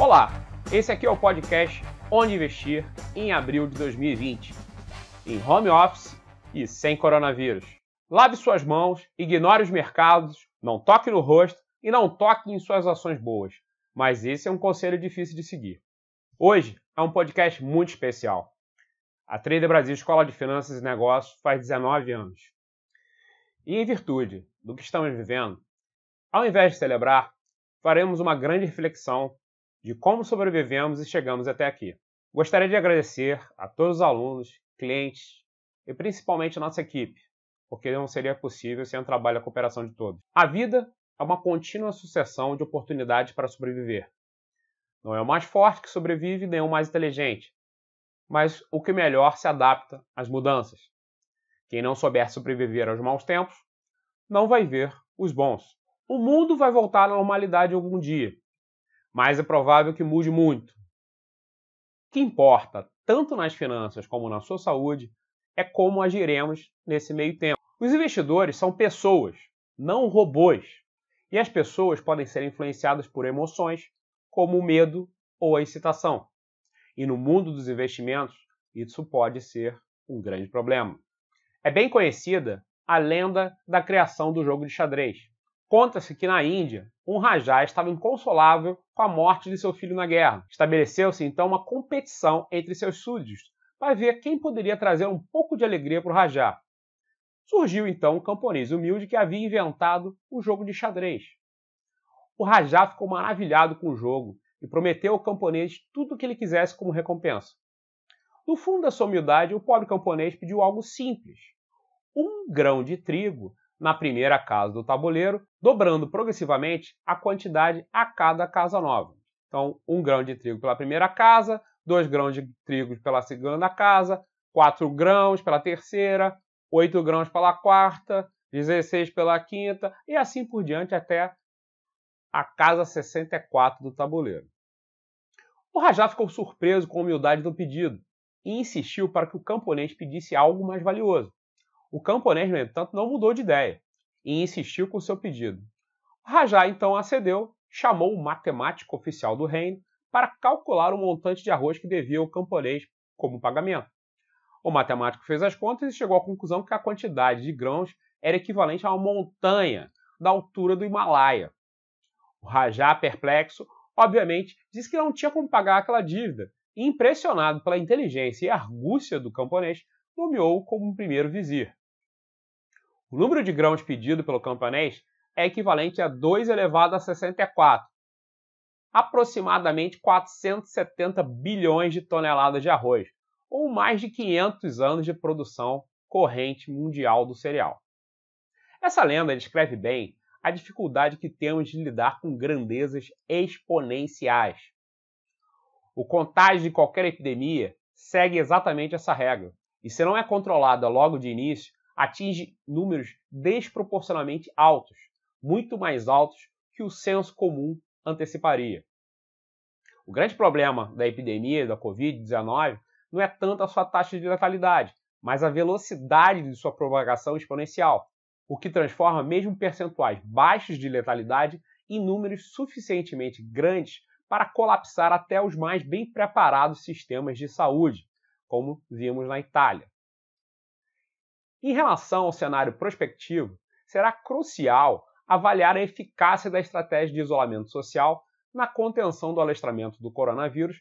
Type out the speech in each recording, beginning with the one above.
Olá, esse aqui é o podcast Onde Investir em abril de 2020, em home office e sem coronavírus. Lave suas mãos, ignore os mercados, não toque no rosto e não toque em suas ações boas. Mas esse é um conselho difícil de seguir. Hoje é um podcast muito especial. A Trader Brasil Escola de Finanças e Negócios faz 19 anos. E em virtude do que estamos vivendo, ao invés de celebrar, faremos uma grande reflexão de como sobrevivemos e chegamos até aqui. Gostaria de agradecer a todos os alunos, clientes e principalmente a nossa equipe, porque não seria possível sem o trabalho e a cooperação de todos. A vida é uma contínua sucessão de oportunidades para sobreviver. Não é o mais forte que sobrevive, nem o mais inteligente, mas o que melhor se adapta às mudanças. Quem não souber sobreviver aos maus tempos não vai ver os bons. O mundo vai voltar à normalidade algum dia, mas é provável que mude muito. O que importa, tanto nas finanças como na sua saúde, é como agiremos nesse meio tempo. Os investidores são pessoas, não robôs. E as pessoas podem ser influenciadas por emoções, como o medo ou a excitação. E no mundo dos investimentos, isso pode ser um grande problema. É bem conhecida a lenda da criação do jogo de xadrez. Conta-se que na Índia, um rajá estava inconsolável com a morte de seu filho na guerra. Estabeleceu-se então uma competição entre seus súditos para ver quem poderia trazer um pouco de alegria para o rajá. Surgiu então um camponês humilde que havia inventado o jogo de xadrez. O rajá ficou maravilhado com o jogo e prometeu ao camponês tudo o que ele quisesse como recompensa. No fundo da sua humildade, o pobre camponês pediu algo simples: um grão de trigo na primeira casa do tabuleiro, dobrando progressivamente a quantidade a cada casa nova. Então, um grão de trigo pela primeira casa, dois grãos de trigo pela segunda casa, quatro grãos pela terceira, oito grãos pela quarta, 16 pela quinta e assim por diante até a casa 64 do tabuleiro. O Rajá ficou surpreso com a humildade do pedido e insistiu para que o camponês pedisse algo mais valioso. O camponês, no entanto, não mudou de ideia e insistiu com seu pedido. Rajá então acedeu, chamou o matemático oficial do reino para calcular o montante de arroz que devia ao camponês como pagamento. O matemático fez as contas e chegou à conclusão que a quantidade de grãos era equivalente a uma montanha da altura do Himalaia. O Rajá, perplexo, obviamente, disse que não tinha como pagar aquela dívida e, impressionado pela inteligência e argúcia do camponês, nomeou-o como primeiro vizir. O número de grãos pedido pelo camponês é equivalente a 2 elevado a 64, aproximadamente 470 bilhões de toneladas de arroz, ou mais de 500 anos de produção corrente mundial do cereal. Essa lenda descreve bem a dificuldade que temos de lidar com grandezas exponenciais. O contágio de qualquer epidemia segue exatamente essa regra, e se não é controlada logo de início, atinge números desproporcionalmente altos, muito mais altos que o senso comum anteciparia. O grande problema da epidemia da Covid-19 não é tanto a sua taxa de letalidade, mas a velocidade de sua propagação exponencial, o que transforma mesmo percentuais baixos de letalidade em números suficientemente grandes para colapsar até os mais bem preparados sistemas de saúde, como vimos na Itália. Em relação ao cenário prospectivo, será crucial avaliar a eficácia da estratégia de isolamento social na contenção do alestramento do coronavírus,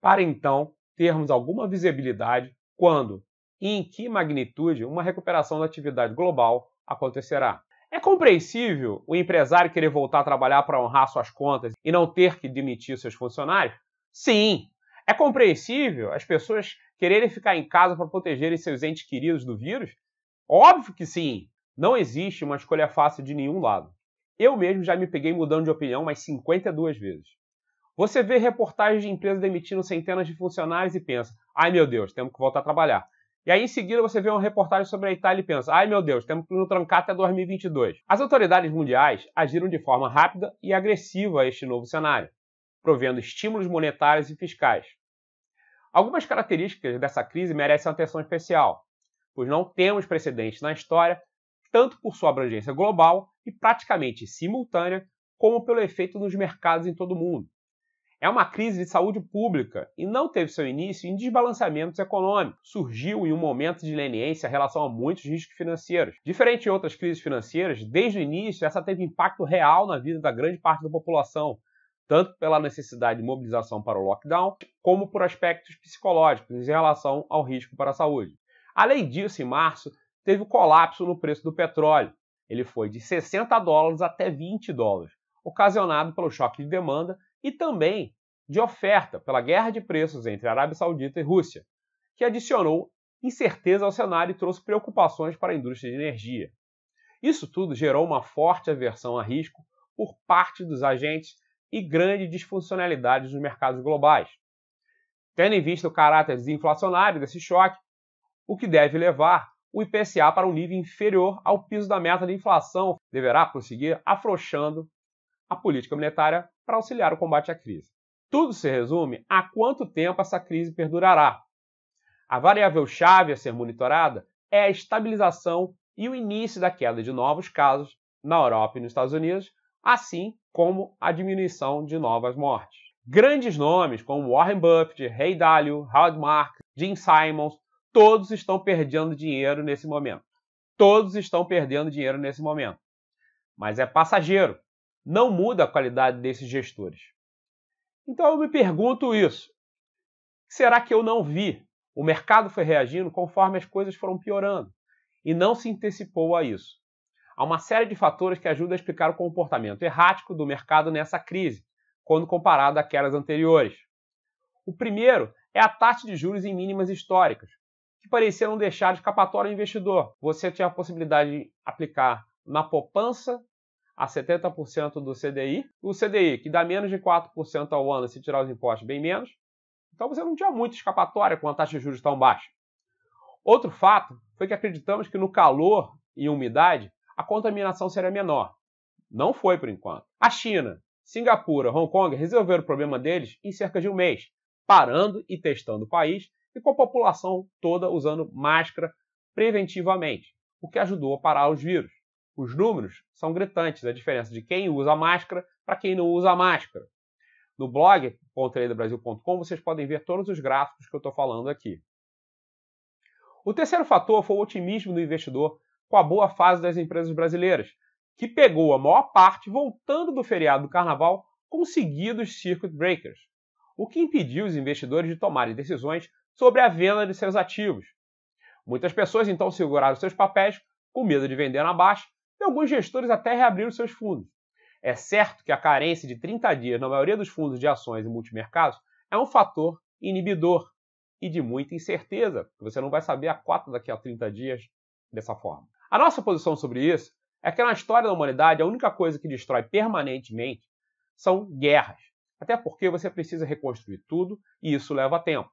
para então termos alguma visibilidade quando e em que magnitude uma recuperação da atividade global acontecerá. É compreensível o empresário querer voltar a trabalhar para honrar suas contas e não ter que demitir seus funcionários? Sim! É compreensível as pessoas quererem ficar em casa para protegerem seus entes queridos do vírus? Óbvio que sim, não existe uma escolha fácil de nenhum lado. Eu mesmo já me peguei mudando de opinião mais 52 vezes. Você vê reportagens de empresas demitindo centenas de funcionários e pensa: ai meu Deus, temos que voltar a trabalhar. E aí em seguida você vê uma reportagem sobre a Itália e pensa: ai meu Deus, temos que nos trancar até 2022. As autoridades mundiais agiram de forma rápida e agressiva a este novo cenário, provendo estímulos monetários e fiscais. Algumas características dessa crise merecem atenção especial pois não temos precedentes na história, tanto por sua abrangência global e praticamente simultânea, como pelo efeito nos mercados em todo o mundo. É uma crise de saúde pública e não teve seu início em desbalanceamentos econômicos. Surgiu em um momento de leniência em relação a muitos riscos financeiros. Diferente de outras crises financeiras, desde o início essa teve impacto real na vida da grande parte da população, tanto pela necessidade de mobilização para o lockdown, como por aspectos psicológicos em relação ao risco para a saúde. Além disso, em março, teve o colapso no preço do petróleo. Ele foi de 60 dólares até 20 dólares, ocasionado pelo choque de demanda e também de oferta pela guerra de preços entre Arábia Saudita e Rússia, que adicionou incerteza ao cenário e trouxe preocupações para a indústria de energia. Isso tudo gerou uma forte aversão a risco por parte dos agentes e grande disfuncionalidade nos mercados globais. Tendo em vista o caráter desinflacionário desse choque, o que deve levar o IPCA para um nível inferior ao piso da meta de inflação. Deverá prosseguir afrouxando a política monetária para auxiliar o combate à crise. Tudo se resume a quanto tempo essa crise perdurará. A variável-chave a ser monitorada é a estabilização e o início da queda de novos casos na Europa e nos Estados Unidos, assim como a diminuição de novas mortes. Grandes nomes como Warren Buffett, Ray Dalio, Howard Marks, Jim Simons todos estão perdendo dinheiro nesse momento. Todos estão perdendo dinheiro nesse momento. Mas é passageiro. Não muda a qualidade desses gestores. Então eu me pergunto isso. Será que eu não vi? O mercado foi reagindo conforme as coisas foram piorando e não se antecipou a isso. Há uma série de fatores que ajudam a explicar o comportamento errático do mercado nessa crise, quando comparado àquelas anteriores. O primeiro é a taxa de juros em mínimas históricas, que parecia não deixar escapatória ao investidor. Você tinha a possibilidade de aplicar na poupança a 70% do CDI. O CDI, que dá menos de 4% ao ano se tirar os impostos, bem menos. Então você não tinha muita escapatória com a taxa de juros tão baixa. Outro fato foi que acreditamos que no calor e umidade a contaminação seria menor. Não foi por enquanto. A China, Singapura, Hong Kong resolveram o problema deles em cerca de um mês, parando e testando o país e com a população toda usando máscara preventivamente, o que ajudou a parar os vírus. Os números são gritantes, a diferença de quem usa máscara para quem não usa máscara. No blog blog.tradebrasil.com vocês podem ver todos os gráficos que eu estou falando aqui. O terceiro fator foi o otimismo do investidor com a boa fase das empresas brasileiras, que pegou a maior parte voltando do feriado do carnaval com seguidos circuit breakers, o que impediu os investidores de tomarem decisões sobre a venda de seus ativos. Muitas pessoas então seguraram seus papéis com medo de vender na baixa e alguns gestores até reabriram seus fundos. É certo que a carência de 30 dias na maioria dos fundos de ações e multimercados é um fator inibidor e de muita incerteza, você não vai saber a cota daqui a 30 dias dessa forma. A nossa posição sobre isso é que na história da humanidade a única coisa que destrói permanentemente são guerras. Até porque você precisa reconstruir tudo e isso leva tempo.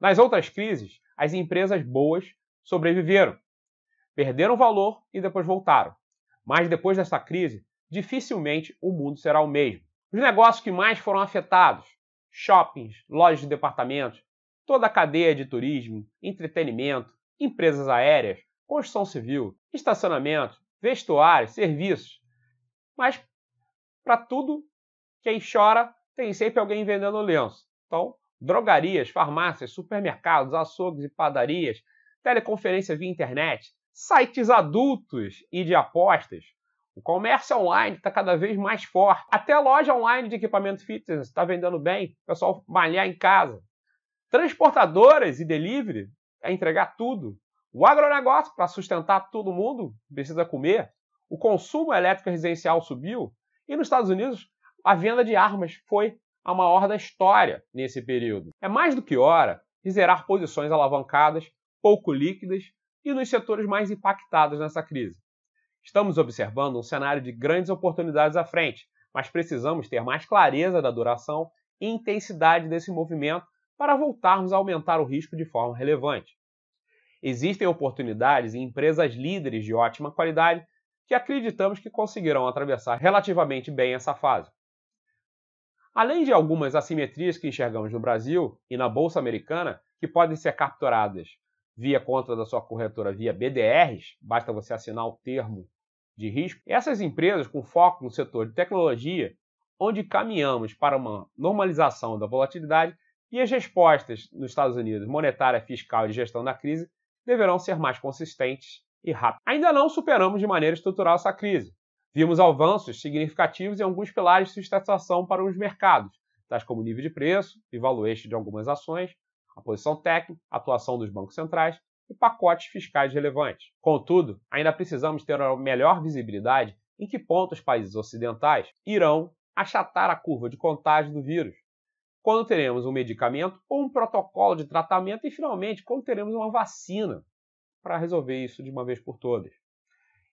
Nas outras crises, as empresas boas sobreviveram, perderam valor e depois voltaram. Mas depois dessa crise, dificilmente o mundo será o mesmo. Os negócios que mais foram afetados: shoppings, lojas de departamentos, toda a cadeia de turismo, entretenimento, empresas aéreas, construção civil, estacionamento, vestuário serviços. Mas para tudo, quem chora tem sempre alguém vendendo lenço. Então, drogarias, farmácias, supermercados, açougues e padarias, teleconferência via internet, sites adultos e de apostas. O comércio online está cada vez mais forte. Até a loja online de equipamento fitness está vendendo bem, o pessoal malhar em casa. Transportadoras e delivery é entregar tudo. O agronegócio, para sustentar todo mundo, precisa comer. O consumo elétrico residencial subiu. E nos Estados Unidos, a venda de armas foi a maior da história nesse período. É mais do que hora de zerar posições alavancadas, pouco líquidas e nos setores mais impactados nessa crise. Estamos observando um cenário de grandes oportunidades à frente, mas precisamos ter mais clareza da duração e intensidade desse movimento para voltarmos a aumentar o risco de forma relevante. Existem oportunidades em empresas líderes de ótima qualidade que acreditamos que conseguirão atravessar relativamente bem essa fase. Além de algumas assimetrias que enxergamos no Brasil e na Bolsa Americana, que podem ser capturadas via conta da sua corretora via BDRs, basta você assinar o termo de risco. Essas empresas com foco no setor de tecnologia, onde caminhamos para uma normalização da volatilidade e as respostas nos Estados Unidos monetária, fiscal e gestão da crise deverão ser mais consistentes e rápidas. Ainda não superamos de maneira estrutural essa crise, Vimos avanços significativos em alguns pilares de sustentação para os mercados, tais como nível de preço e valuation de algumas ações, a posição técnica, a atuação dos bancos centrais e pacotes fiscais relevantes. Contudo, ainda precisamos ter uma melhor visibilidade em que ponto os países ocidentais irão achatar a curva de contágio do vírus, quando teremos um medicamento ou um protocolo de tratamento e, finalmente, quando teremos uma vacina para resolver isso de uma vez por todas.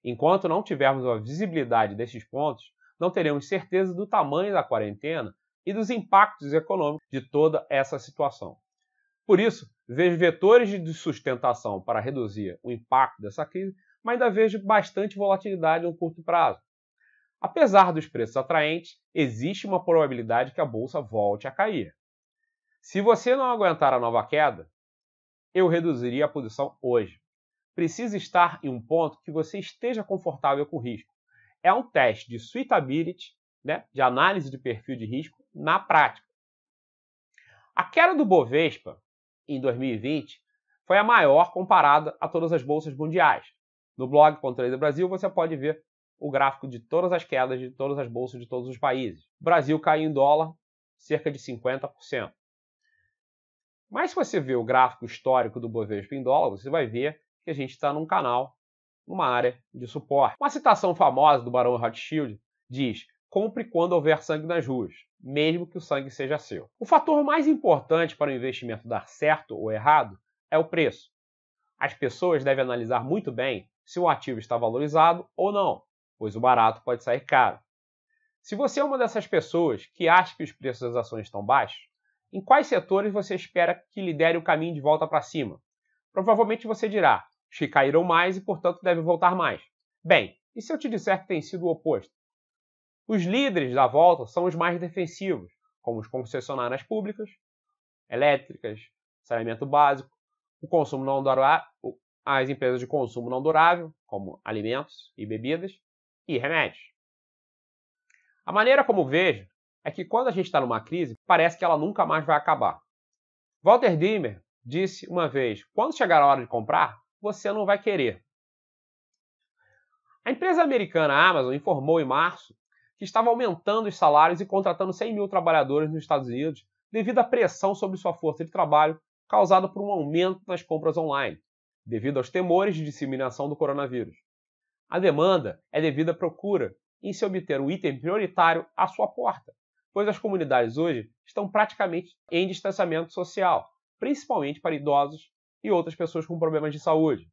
Enquanto não tivermos a visibilidade desses pontos, não teremos certeza do tamanho da quarentena e dos impactos econômicos de toda essa situação. Por isso, vejo vetores de sustentação para reduzir o impacto dessa crise, mas ainda vejo bastante volatilidade no curto prazo. Apesar dos preços atraentes, existe uma probabilidade que a bolsa volte a cair. Se você não aguentar a nova queda, eu reduziria a posição hoje precisa estar em um ponto que você esteja confortável com o risco. É um teste de suitability, né, de análise de perfil de risco, na prática. A queda do Bovespa em 2020 foi a maior comparada a todas as bolsas mundiais. No blog Controle do Brasil você pode ver o gráfico de todas as quedas de todas as bolsas de todos os países. O Brasil caiu em dólar cerca de 50%. Mas se você ver o gráfico histórico do Bovespa em dólar, você vai ver que a gente está num canal, numa área de suporte. Uma citação famosa do Barão Rothschild diz: compre quando houver sangue nas ruas, mesmo que o sangue seja seu. O fator mais importante para o investimento dar certo ou errado é o preço. As pessoas devem analisar muito bem se o ativo está valorizado ou não, pois o barato pode sair caro. Se você é uma dessas pessoas que acha que os preços das ações estão baixos, em quais setores você espera que lidere o caminho de volta para cima? Provavelmente você dirá: que caíram mais e, portanto, devem voltar mais. Bem, e se eu te disser que tem sido o oposto? Os líderes da volta são os mais defensivos, como os concessionárias públicas, elétricas, saneamento básico, o consumo não durável, as empresas de consumo não durável, como alimentos e bebidas, e remédios. A maneira como vejo é que quando a gente está numa crise, parece que ela nunca mais vai acabar. Walter Dimmer disse uma vez: quando chegar a hora de comprar, você não vai querer. A empresa americana Amazon informou em março que estava aumentando os salários e contratando 100 mil trabalhadores nos Estados Unidos devido à pressão sobre sua força de trabalho causada por um aumento nas compras online, devido aos temores de disseminação do coronavírus. A demanda é devida à procura em se obter um item prioritário à sua porta, pois as comunidades hoje estão praticamente em distanciamento social, principalmente para idosos e outras pessoas com problemas de saúde.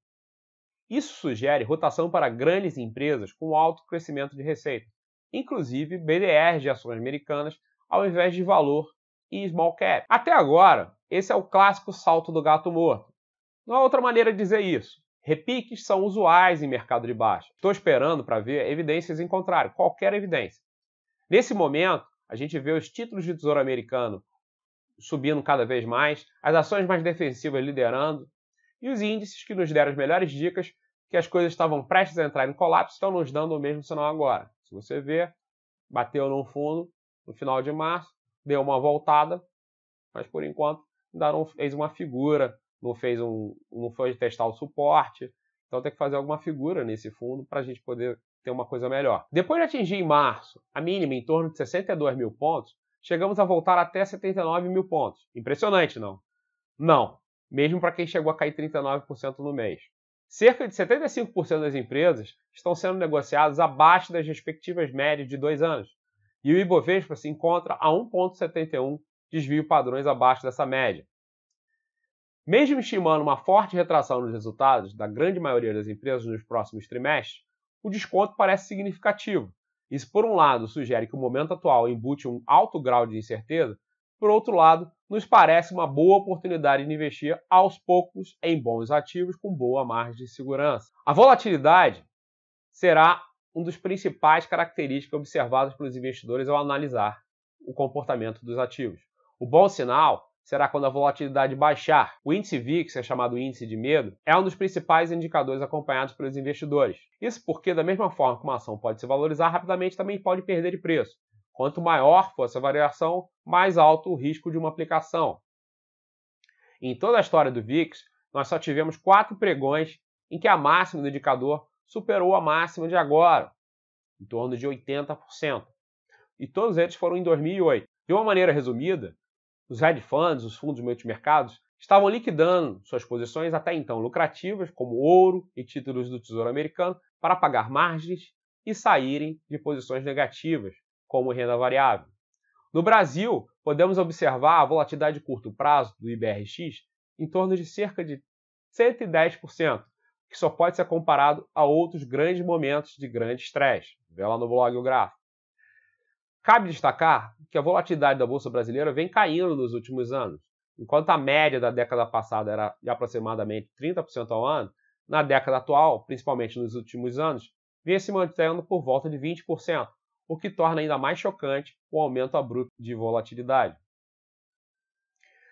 Isso sugere rotação para grandes empresas com alto crescimento de receita, inclusive BDRs de ações americanas ao invés de valor e small cap. Até agora, esse é o clássico salto do gato morto. Não há outra maneira de dizer isso. Repiques são usuais em mercado de baixa. Estou esperando para ver evidências em contrário, qualquer evidência. Nesse momento, a gente vê os títulos de tesouro americano subindo cada vez mais, as ações mais defensivas liderando, e os índices que nos deram as melhores dicas que as coisas estavam prestes a entrar em colapso estão nos dando o mesmo sinal agora. Se você vê, bateu num fundo no final de março, deu uma voltada, mas por enquanto ainda não fez uma figura, não fez um, não foi testar o suporte, então tem que fazer alguma figura nesse fundo para a gente poder ter uma coisa melhor. Depois de atingir em março a mínima em torno de 62 mil pontos, chegamos a voltar até 79 mil pontos. Impressionante, não? Não, mesmo para quem chegou a cair 39% no mês. Cerca de 75% das empresas estão sendo negociadas abaixo das respectivas médias de dois anos, e o Ibovespa se encontra a 1,71 desvio padrões abaixo dessa média. Mesmo estimando uma forte retração nos resultados da grande maioria das empresas nos próximos trimestres, o desconto parece significativo isso, por um lado, sugere que o momento atual embute um alto grau de incerteza, por outro lado, nos parece uma boa oportunidade de investir aos poucos em bons ativos com boa margem de segurança. A volatilidade será uma das principais características observadas pelos investidores ao analisar o comportamento dos ativos. O bom sinal será quando a volatilidade baixar. O índice VIX, é chamado índice de medo, é um dos principais indicadores acompanhados pelos investidores. Isso porque, da mesma forma que uma ação pode se valorizar rapidamente, também pode perder de preço. Quanto maior for essa variação, mais alto o risco de uma aplicação. Em toda a história do VIX, nós só tivemos quatro pregões em que a máxima do indicador superou a máxima de agora, em torno de 80%. E todos eles foram em 2008. De uma maneira resumida, os hedge funds, os fundos multimercados, estavam liquidando suas posições até então lucrativas, como ouro e títulos do Tesouro Americano, para pagar margens e saírem de posições negativas, como renda variável. No Brasil, podemos observar a volatilidade de curto prazo do IBRX em torno de cerca de 110%, que só pode ser comparado a outros grandes momentos de grande estresse. Vê lá no blog o gráfico. Cabe destacar que a volatilidade da Bolsa Brasileira vem caindo nos últimos anos. Enquanto a média da década passada era de aproximadamente 30% ao ano, na década atual, principalmente nos últimos anos, vem se mantendo por volta de 20%, o que torna ainda mais chocante o aumento abrupto de volatilidade.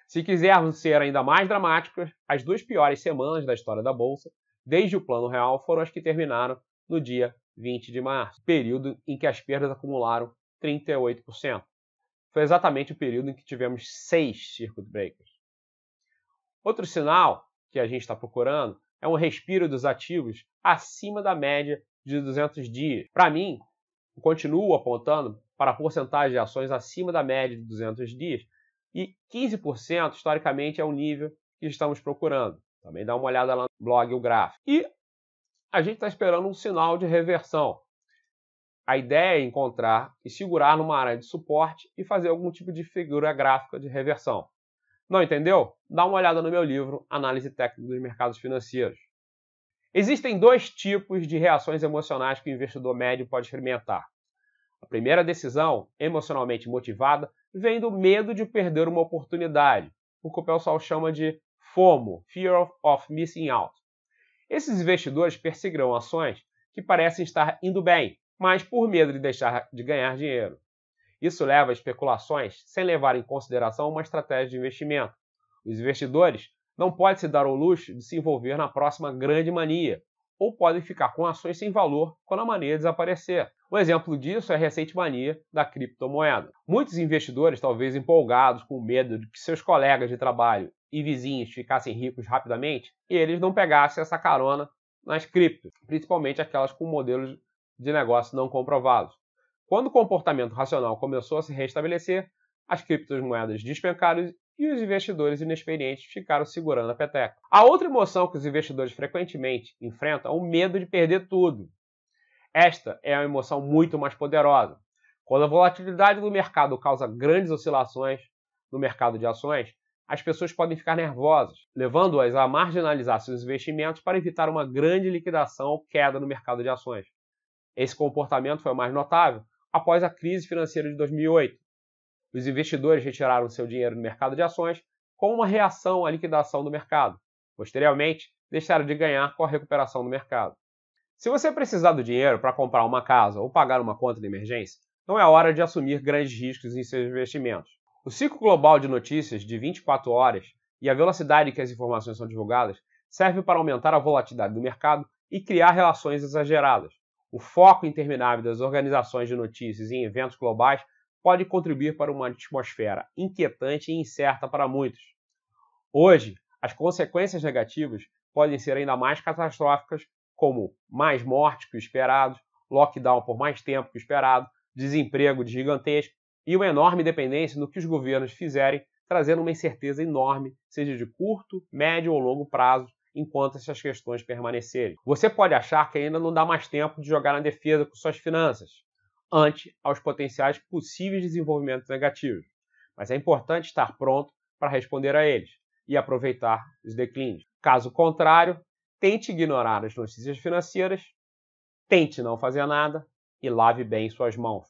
Se quisermos ser ainda mais dramáticos, as duas piores semanas da história da Bolsa, desde o Plano Real, foram as que terminaram no dia 20 de março, período em que as perdas acumularam 38%. Foi exatamente o período em que tivemos seis circuit breakers. Outro sinal que a gente está procurando é um respiro dos ativos acima da média de 200 dias. Para mim, continuo apontando para a porcentagem de ações acima da média de 200 dias e 15% historicamente é o nível que estamos procurando. Também dá uma olhada lá no blog, o gráfico. E a gente está esperando um sinal de reversão. A ideia é encontrar e segurar numa área de suporte e fazer algum tipo de figura gráfica de reversão. Não entendeu? Dá uma olhada no meu livro Análise Técnica dos Mercados Financeiros. Existem dois tipos de reações emocionais que o investidor médio pode experimentar. A primeira decisão, emocionalmente motivada, vem do medo de perder uma oportunidade, o que o pessoal chama de FOMO, Fear of Missing Out. Esses investidores perseguirão ações que parecem estar indo bem, mas por medo de deixar de ganhar dinheiro. Isso leva a especulações sem levar em consideração uma estratégia de investimento. Os investidores não podem se dar ao luxo de se envolver na próxima grande mania, ou podem ficar com ações sem valor quando a mania desaparecer. Um exemplo disso é a recente mania da criptomoeda. Muitos investidores, talvez empolgados com medo de que seus colegas de trabalho e vizinhos ficassem ricos rapidamente, eles não pegassem essa carona nas criptos, principalmente aquelas com modelos de negócio não comprovados. Quando o comportamento racional começou a se restabelecer, as criptomoedas despencaram e os investidores inexperientes ficaram segurando a peteca. A outra emoção que os investidores frequentemente enfrentam é o medo de perder tudo. Esta é uma emoção muito mais poderosa. Quando a volatilidade do mercado causa grandes oscilações no mercado de ações, as pessoas podem ficar nervosas, levando-as a marginalizar seus investimentos para evitar uma grande liquidação ou queda no mercado de ações. Esse comportamento foi o mais notável após a crise financeira de 2008. Os investidores retiraram seu dinheiro do mercado de ações como uma reação à liquidação do mercado. Posteriormente, deixaram de ganhar com a recuperação do mercado. Se você precisar do dinheiro para comprar uma casa ou pagar uma conta de emergência, não é hora de assumir grandes riscos em seus investimentos. O ciclo global de notícias de 24 horas e a velocidade que as informações são divulgadas serve para aumentar a volatilidade do mercado e criar relações exageradas. O foco interminável das organizações de notícias em eventos globais pode contribuir para uma atmosfera inquietante e incerta para muitos. Hoje, as consequências negativas podem ser ainda mais catastróficas, como mais mortes que o esperado, lockdown por mais tempo que o esperado, desemprego gigantesco e uma enorme dependência no que os governos fizerem, trazendo uma incerteza enorme, seja de curto, médio ou longo prazo, enquanto essas questões permanecerem. Você pode achar que ainda não dá mais tempo de jogar na defesa com suas finanças, ante aos potenciais possíveis desenvolvimentos negativos, mas é importante estar pronto para responder a eles e aproveitar os declínios. Caso contrário, tente ignorar as notícias financeiras, tente não fazer nada e lave bem suas mãos.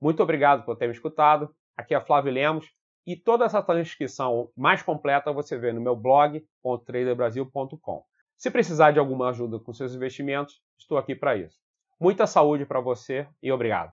Muito obrigado por ter me escutado. Aqui é Flávio Lemos e toda essa transcrição mais completa você vê no meu blog, traderbrasil.com. Se precisar de alguma ajuda com seus investimentos, estou aqui para isso. Muita saúde para você e obrigado.